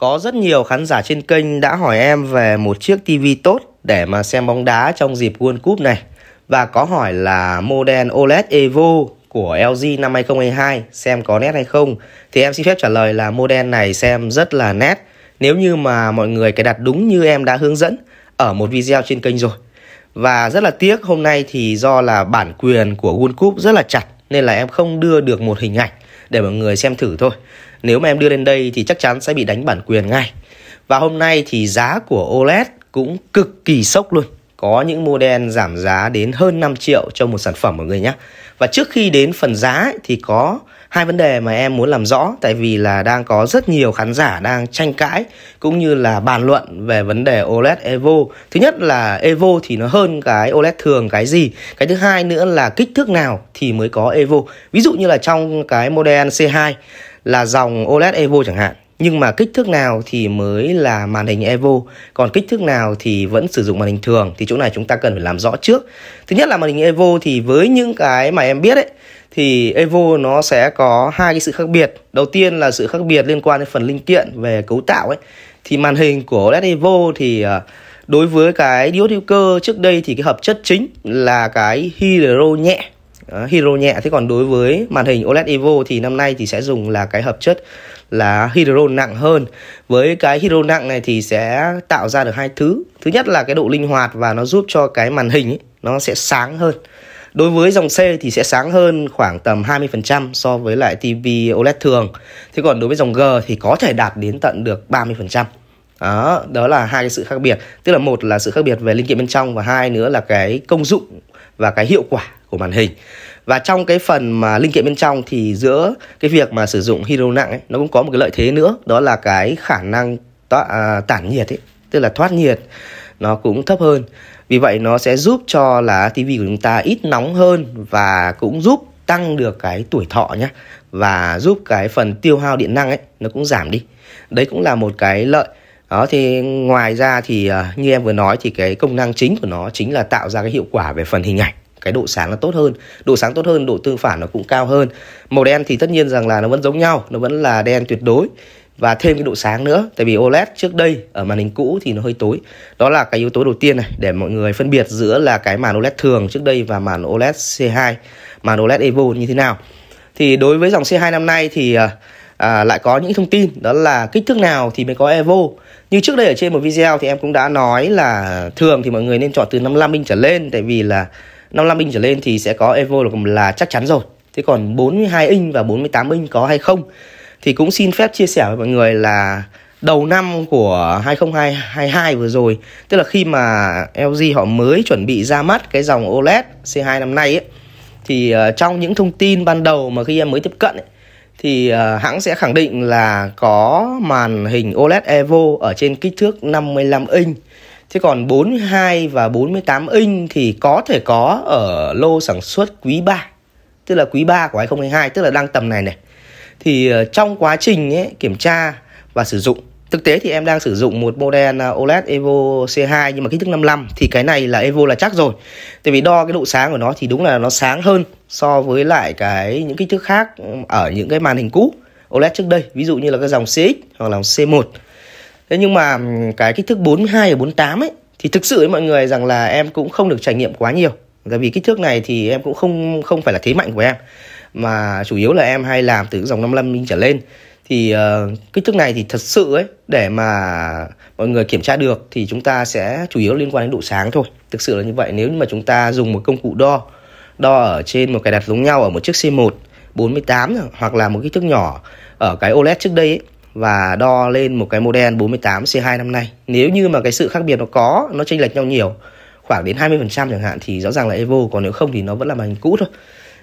Có rất nhiều khán giả trên kênh đã hỏi em về một chiếc TV tốt để mà xem bóng đá trong dịp World Cup này và có hỏi là model OLED Evo của LG năm 2022 xem có nét hay không thì em xin phép trả lời là model này xem rất là nét nếu như mà mọi người cài đặt đúng như em đã hướng dẫn ở một video trên kênh rồi và rất là tiếc hôm nay thì do là bản quyền của World Cup rất là chặt nên là em không đưa được một hình ảnh để mọi người xem thử thôi nếu mà em đưa lên đây thì chắc chắn sẽ bị đánh bản quyền ngay và hôm nay thì giá của OLED cũng cực kỳ sốc luôn có những model giảm giá đến hơn 5 triệu cho một sản phẩm mọi người nhé và trước khi đến phần giá thì có hai vấn đề mà em muốn làm rõ tại vì là đang có rất nhiều khán giả đang tranh cãi cũng như là bàn luận về vấn đề OLED Evo. Thứ nhất là Evo thì nó hơn cái OLED thường cái gì? Cái thứ hai nữa là kích thước nào thì mới có Evo. Ví dụ như là trong cái model C2 là dòng OLED Evo chẳng hạn nhưng mà kích thước nào thì mới là màn hình Evo còn kích thước nào thì vẫn sử dụng màn hình thường thì chỗ này chúng ta cần phải làm rõ trước thứ nhất là màn hình Evo thì với những cái mà em biết ấy thì Evo nó sẽ có hai cái sự khác biệt đầu tiên là sự khác biệt liên quan đến phần linh kiện về cấu tạo ấy thì màn hình của OLED Evo thì ờ, đối với cái diode hữu cơ trước đây thì cái hợp chất chính là cái hydro nhẹ Ờ, hydro nhẹ thế còn đối với màn hình OLED Evo thì năm nay thì sẽ dùng là cái hợp chất là hydro nặng hơn với cái hydro nặng này thì sẽ tạo ra được hai thứ thứ nhất là cái độ linh hoạt và nó giúp cho cái màn hình ấy, nó sẽ sáng hơn Đối với dòng C thì sẽ sáng hơn khoảng tầm 20% so với lại TV OLED thường. Thế còn đối với dòng G thì có thể đạt đến tận được 30%. Đó, đó là hai cái sự khác biệt. Tức là một là sự khác biệt về linh kiện bên trong và hai nữa là cái công dụng và cái hiệu quả của màn hình và trong cái phần mà linh kiện bên trong thì giữa cái việc mà sử dụng hydro nặng ấy, nó cũng có một cái lợi thế nữa đó là cái khả năng tỏa, à, tản nhiệt ấy, tức là thoát nhiệt nó cũng thấp hơn vì vậy nó sẽ giúp cho là tivi của chúng ta ít nóng hơn và cũng giúp tăng được cái tuổi thọ nhé và giúp cái phần tiêu hao điện năng ấy nó cũng giảm đi đấy cũng là một cái lợi đó thì ngoài ra thì à, như em vừa nói thì cái công năng chính của nó chính là tạo ra cái hiệu quả về phần hình ảnh cái độ sáng nó tốt hơn độ sáng tốt hơn độ tương phản nó cũng cao hơn màu đen thì tất nhiên rằng là nó vẫn giống nhau nó vẫn là đen tuyệt đối và thêm cái độ sáng nữa tại vì OLED trước đây ở màn hình cũ thì nó hơi tối đó là cái yếu tố đầu tiên này để mọi người phân biệt giữa là cái màn OLED thường trước đây và màn OLED C2 màn OLED Evo như thế nào thì đối với dòng C2 năm nay thì à, à, lại có những thông tin đó là kích thước nào thì mới có Evo như trước đây ở trên một video thì em cũng đã nói là thường thì mọi người nên chọn từ 55 inch trở lên tại vì là 55 inch trở lên thì sẽ có Evo là, chắc chắn rồi thế còn 42 inch và 48 inch có hay không thì cũng xin phép chia sẻ với mọi người là đầu năm của 2022 vừa rồi tức là khi mà LG họ mới chuẩn bị ra mắt cái dòng OLED C2 năm nay ấy thì ờ, trong những thông tin ban đầu mà khi em mới tiếp cận ấy, thì ờ, hãng sẽ khẳng định là có màn hình OLED Evo ở trên kích thước 55 inch Thế còn 42 và 48 inch thì có thể có ở lô sản xuất quý 3 Tức là quý 3 của 2022 tức là đang tầm này này Thì ờ, trong quá trình ấy, kiểm tra và sử dụng Thực tế thì em đang sử dụng một model ờ, OLED Evo C2 nhưng mà kích thước 55 thì cái này là Evo là chắc rồi. Tại vì đo cái độ sáng của nó thì đúng là nó sáng hơn so với lại cái những kích thước khác ở những cái màn hình cũ OLED trước đây, ví dụ như là cái dòng CX hoặc là dòng C1 thế nhưng mà cái kích thước 42 và 48 ấy thì thực sự với mọi người rằng là em cũng không được trải nghiệm quá nhiều tại vì kích thước này thì em cũng không không phải là thế mạnh của em mà chủ yếu là em hay làm từ dòng 55 inch trở lên thì uh, kích thước này thì thật sự ấy để mà mọi người kiểm tra được thì chúng ta sẽ chủ yếu liên quan đến độ sáng thôi thực sự là như vậy nếu như mà chúng ta dùng một công cụ đo đo ở trên một cái đặt giống nhau ở một chiếc C1 48 hoặc là một kích thước nhỏ ở cái OLED trước đây ấy, và đo lên một cái model 48 C2 năm nay. Nếu như mà cái sự khác biệt nó có, nó chênh lệch nhau nhiều, khoảng đến 20% chẳng hạn thì rõ ràng là Evo, còn nếu không thì nó vẫn là màn hình cũ thôi.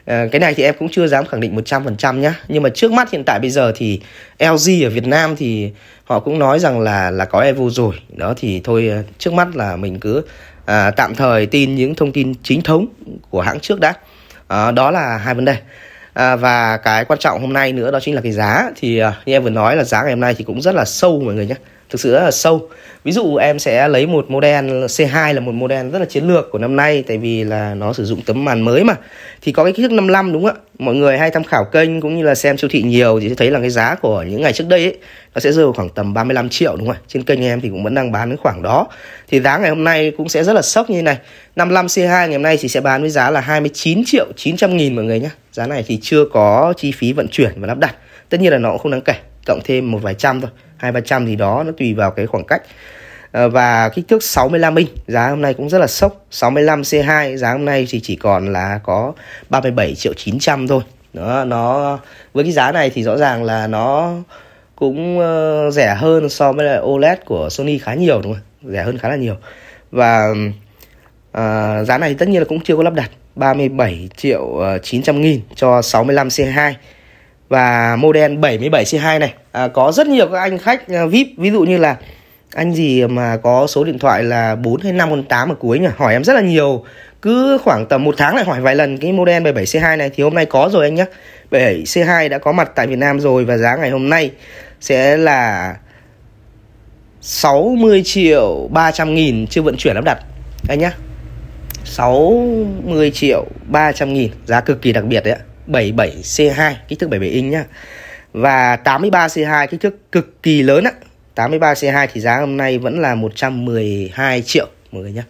Ờ, cái này thì em cũng chưa dám khẳng định 100% nhá. Nhưng mà trước mắt hiện tại bây giờ thì LG ở Việt Nam thì họ cũng nói rằng là là có Evo rồi. Đó thì thôi ờ, trước mắt là mình cứ à, tạm thời tin những thông tin chính thống của hãng trước đã. À, đó là hai vấn đề à, và cái quan trọng hôm nay nữa đó chính là cái giá thì à, như em vừa nói là giá ngày hôm nay thì cũng rất là sâu mọi người nhé thực sự rất là sâu ví dụ em sẽ lấy một model C2 là một model rất là chiến lược của năm nay tại vì là nó sử dụng tấm màn mới mà thì có cái kích thước 55 đúng không ạ mọi người hay tham khảo kênh cũng như là xem siêu thị nhiều thì sẽ thấy là cái giá của những ngày trước đây ấy, nó sẽ rơi vào khoảng tầm 35 triệu đúng không ạ trên kênh em thì cũng vẫn đang bán đến khoảng đó thì giá ngày hôm nay cũng sẽ rất là sốc như thế này 55 C2 ngày hôm nay thì sẽ bán với giá là 29 triệu 900 nghìn mọi người nhé giá này thì chưa có chi phí vận chuyển và lắp đặt tất nhiên là nó cũng không đáng kể cộng thêm một vài trăm thôi hai ba trăm gì đó nó tùy vào cái khoảng cách ờ, và kích thước 65 inch giá hôm nay cũng rất là sốc 65 C2 giá hôm nay thì chỉ còn là có 37 triệu 900 thôi đó, nó với cái giá này thì rõ ràng là nó cũng uh, rẻ hơn so với lại OLED của Sony khá nhiều đúng không rẻ hơn khá là nhiều và uh, giá này tất nhiên là cũng chưa có lắp đặt 37 triệu 900 nghìn cho 65 C2 và model 77C2 này à, có rất nhiều các anh khách à, VIP ví dụ như là anh gì mà có số điện thoại là 4 hay 5 con 8 ở cuối nhỉ hỏi em rất là nhiều cứ khoảng tầm một tháng lại hỏi vài lần cái model 77C2 này thì hôm nay có rồi anh nhé 77C2 đã có mặt tại Việt Nam rồi và giá ngày hôm nay sẽ là 60 triệu 300 nghìn chưa vận chuyển lắp đặt anh nhé 60 triệu 300 nghìn giá cực kỳ đặc biệt đấy ạ 77C2 kích thước 77 inch nhá. Và 83C2 kích thước cực kỳ lớn á. 83C2 thì giá hôm nay vẫn là 112 triệu mọi người nhá.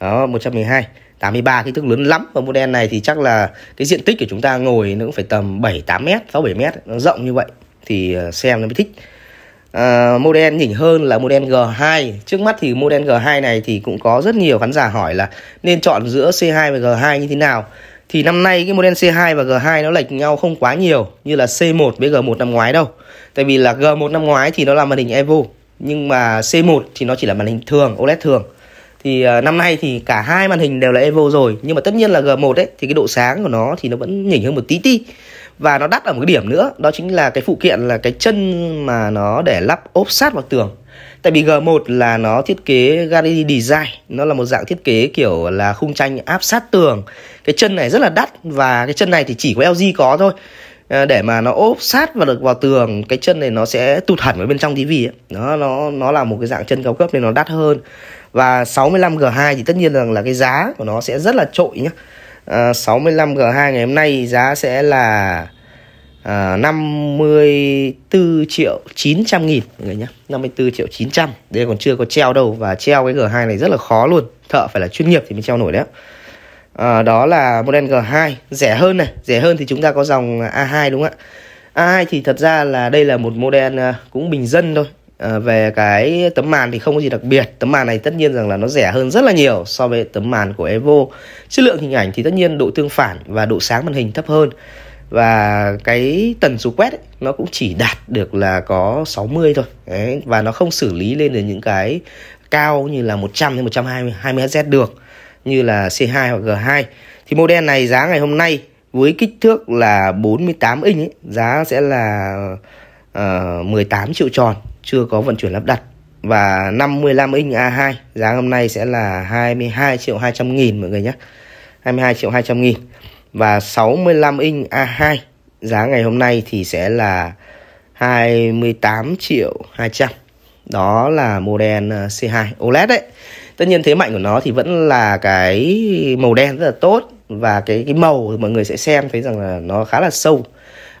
Đó, 112. 83 kích thước lớn lắm và model này thì chắc là cái diện tích của chúng ta ngồi nó cũng phải tầm 7 8 m, 6 7 m, nó rộng như vậy thì ờ, xem nó mới thích. Uh, model nhỉnh hơn là model G2 Trước mắt thì model G2 này thì cũng có rất nhiều khán giả hỏi là Nên chọn giữa C2 và G2 như thế nào thì năm nay cái model C2 và G2 nó lệch nhau không quá nhiều như là C1 với G1 năm ngoái đâu. Tại vì là G1 năm ngoái thì nó là màn hình Evo nhưng mà C1 thì nó chỉ là màn hình thường OLED thường. Thì à, năm nay thì cả hai màn hình đều là Evo rồi nhưng mà tất nhiên là G1 ấy thì cái độ sáng của nó thì nó vẫn nhỉnh hơn một tí tí và nó đắt ở một cái điểm nữa đó chính là cái phụ kiện là cái chân mà nó để lắp ốp sát vào tường tại vì G1 là nó thiết kế gallery design nó là một dạng thiết kế kiểu là khung tranh áp sát tường cái chân này rất là đắt và cái chân này thì chỉ có LG có thôi à, để mà nó ốp sát và được vào tường cái chân này nó sẽ tụt hẳn vào bên trong tivi nó nó nó là một cái dạng chân cao cấp nên nó đắt hơn và 65 G2 thì tất nhiên rằng là, là cái giá của nó sẽ rất là trội nhá à, 65 G2 ngày hôm nay giá sẽ là à, 54 triệu 900 nghìn mọi người nhé 54 triệu 900 đây còn chưa có treo đâu và treo cái G2 này rất là khó luôn thợ phải là chuyên nghiệp thì mới treo nổi đấy à, đó là model G2 rẻ hơn này rẻ hơn thì chúng ta có dòng A2 đúng không ạ A2 thì thật ra là đây là một model à, cũng bình dân thôi à, về cái tấm màn thì không có gì đặc biệt tấm màn này tất nhiên rằng là nó rẻ hơn rất là nhiều so với tấm màn của Evo chất lượng hình ảnh thì tất nhiên độ tương phản và độ sáng màn hình thấp hơn và cái tần số quét ấy, nó cũng chỉ đạt được là có 60 thôi Đấy, và nó không xử lý lên được những cái cao như là 100 đến 120 Hz được như là C2 hoặc G2 thì model này giá ngày hôm nay với kích thước là 48 inch ấy, giá sẽ là uh, ờ, 18 triệu tròn chưa có vận chuyển lắp đặt và 55 inch A2 giá hôm nay sẽ là 22 triệu 200 nghìn mọi người nhé 22 triệu 200 nghìn và 65 inch A2 giá ngày hôm nay thì sẽ là 28 triệu 200 đó là model ờ, C2 OLED đấy tất nhiên thế mạnh của nó thì vẫn là cái màu đen rất là tốt và cái cái màu mọi người sẽ xem thấy rằng là nó khá là sâu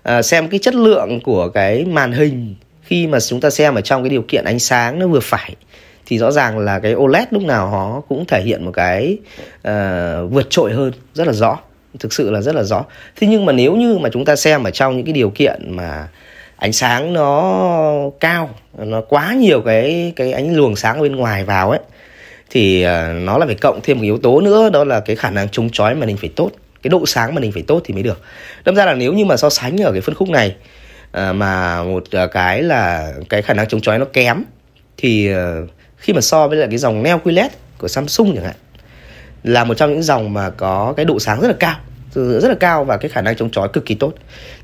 à, xem cái chất lượng của cái màn hình khi mà chúng ta xem ở trong cái điều kiện ánh sáng nó vừa phải thì rõ ràng là cái OLED lúc nào nó cũng thể hiện một cái uh, vượt trội hơn rất là rõ thực sự là rất là rõ thế nhưng mà nếu như mà chúng ta xem ở trong những cái điều kiện mà ánh sáng nó cao nó quá nhiều cái cái ánh luồng sáng bên ngoài vào ấy thì ờ, nó là phải cộng thêm một yếu tố nữa đó là cái khả năng chống chói mà mình phải tốt cái độ sáng mà mình phải tốt thì mới được đâm ra là nếu như mà so sánh ở cái phân khúc này ờ, mà một ờ, cái là cái khả năng chống chói nó kém thì khi mà so với lại cái dòng neo QLED của Samsung chẳng hạn là một trong những dòng mà có cái độ sáng rất là cao rất là cao và cái khả năng chống chói cực kỳ tốt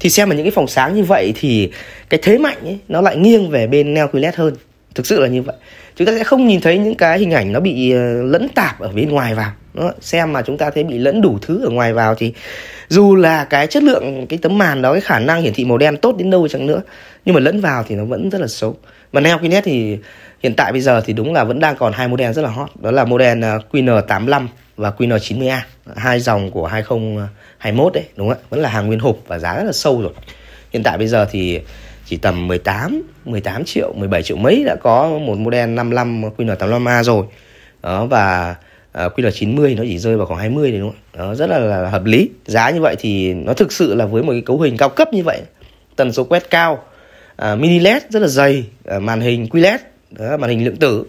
thì xem ở những cái phòng sáng như vậy thì cái thế mạnh ấy, nó lại nghiêng về bên neo QLED hơn thực sự là như vậy chúng ta sẽ không nhìn thấy những cái hình ảnh nó bị ờ, lẫn tạp ở bên ngoài vào đó. xem mà chúng ta thấy bị lẫn đủ thứ ở ngoài vào thì dù là cái chất lượng cái tấm màn đó cái khả năng hiển thị màu đen tốt đến đâu chẳng nữa nhưng mà lẫn vào thì nó vẫn rất là xấu mà neo QNet thì hiện tại bây giờ thì đúng là vẫn đang còn hai model rất là hot đó là model ờ, QN85 và QN90A hai dòng của 2021 đấy đúng không ạ vẫn là hàng nguyên hộp và giá rất là sâu rồi hiện tại bây giờ thì chỉ tầm 18 18 triệu 17 triệu mấy đã có một model 55 QN85A rồi đó và à, QN90 nó chỉ rơi vào khoảng 20 đấy đúng không đó rất là, là hợp lý giá như vậy thì nó thực sự là với một cái cấu hình cao cấp như vậy tần số quét cao uh, mini led rất là dày uh, màn hình QLED đó, màn hình lượng tử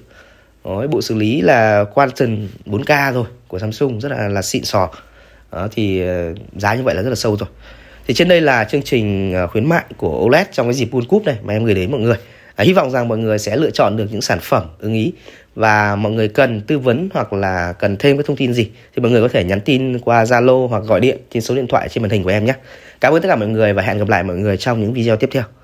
Đấy, bộ xử lý là Quantum 4K rồi của Samsung rất là là xịn sò đó, thì ờ, giá như vậy là rất là sâu rồi thì trên đây là chương trình ờ, khuyến mại của OLED trong cái dịp World Cup này mà em gửi đến mọi người à, hy vọng rằng mọi người sẽ lựa chọn được những sản phẩm ưng ý và mọi người cần tư vấn hoặc là cần thêm cái thông tin gì thì mọi người có thể nhắn tin qua Zalo hoặc gọi điện trên số điện thoại trên màn hình của em nhé cảm ơn tất cả mọi người và hẹn gặp lại mọi người trong những video tiếp theo